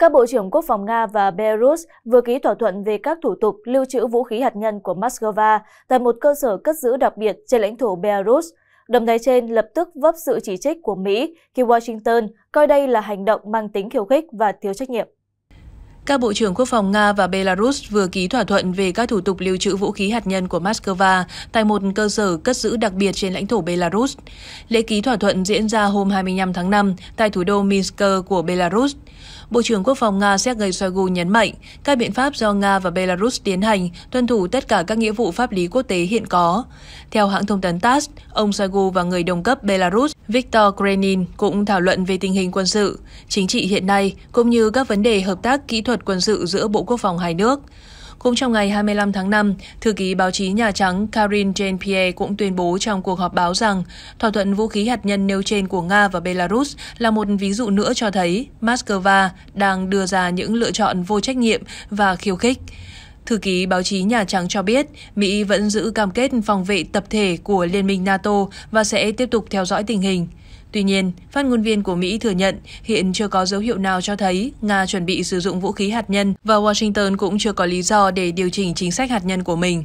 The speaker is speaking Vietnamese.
các bộ trưởng quốc phòng Nga và Belarus vừa ký thỏa thuận về các thủ tục lưu trữ vũ khí hạt nhân của Moscow tại một cơ sở cất giữ đặc biệt trên lãnh thổ Belarus. Động thái trên lập tức vấp sự chỉ trích của Mỹ khi Washington coi đây là hành động mang tính khiêu khích và thiếu trách nhiệm. Các bộ trưởng quốc phòng Nga và Belarus vừa ký thỏa thuận về các thủ tục lưu trữ vũ khí hạt nhân của Moscow tại một cơ sở cất giữ đặc biệt trên lãnh thổ Belarus. Lễ ký thỏa thuận diễn ra hôm 25 tháng 5 tại thủ đô Minsk của Belarus. Bộ trưởng Quốc phòng Nga Sergei Shoigu nhấn mạnh các biện pháp do Nga và Belarus tiến hành tuân thủ tất cả các nghĩa vụ pháp lý quốc tế hiện có. Theo hãng thông tấn TASS, ông Shoigu và người đồng cấp Belarus Viktor Grenin cũng thảo luận về tình hình quân sự, chính trị hiện nay cũng như các vấn đề hợp tác kỹ thuật quân sự giữa Bộ Quốc phòng hai nước. Cũng trong ngày 25 tháng 5, thư ký báo chí Nhà Trắng Karin Jean-Pierre cũng tuyên bố trong cuộc họp báo rằng thỏa thuận vũ khí hạt nhân nêu trên của Nga và Belarus là một ví dụ nữa cho thấy Moscow đang đưa ra những lựa chọn vô trách nhiệm và khiêu khích. Thư ký báo chí Nhà Trắng cho biết Mỹ vẫn giữ cam kết phòng vệ tập thể của Liên minh NATO và sẽ tiếp tục theo dõi tình hình. Tuy nhiên, phát ngôn viên của Mỹ thừa nhận hiện chưa có dấu hiệu nào cho thấy Nga chuẩn bị sử dụng vũ khí hạt nhân và Washington cũng chưa có lý do để điều chỉnh chính sách hạt nhân của mình.